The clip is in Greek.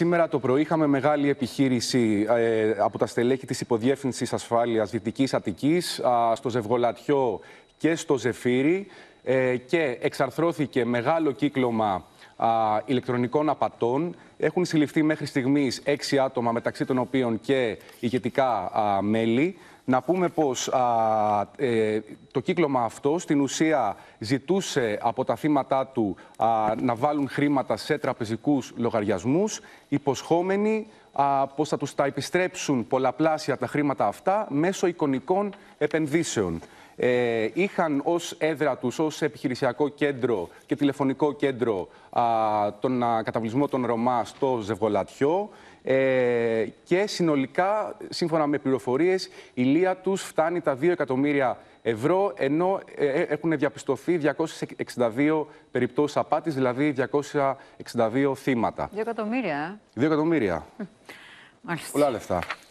Σήμερα το πρωί είχαμε μεγάλη επιχείρηση ε, από τα στελέχη της Υποδιεύθυνσης Ασφάλειας Δυτικής Αττικής στο Ζευγολατιό και στο Ζεφύρι ε, και εξαρθρώθηκε μεγάλο κύκλωμα ηλεκτρονικών απατών. Έχουν συλληφθεί μέχρι στιγμής έξι άτομα μεταξύ των οποίων και ηγετικά μέλη. Να πούμε πως ε, το κύκλωμα αυτό στην ουσία ζητούσε από τα θύματα του να βάλουν χρήματα σε τραπεζικούς λογαριασμούς, υποσχόμενοι α, πως θα τους τα επιστρέψουν πολλαπλάσια τα χρήματα αυτά μέσω εικονικών επενδύσεων ε, είχαν ως έδρα τους, ως επιχειρησιακό κέντρο και τηλεφωνικό κέντρο α, τον α, καταβλισμό των Ρωμά στο Ζευγολατιό ε, και συνολικά, σύμφωνα με πληροφορίες, η λία τους φτάνει τα 2 εκατομμύρια ευρώ, ενώ ε, ε, έχουν διαπιστωθεί 262 περιπτώσεις απάτης, δηλαδή 262 θύματα. 2 εκατομμύρια, 2 ε? εκατομμύρια. Μάλιστα. Πολλά λεφτά.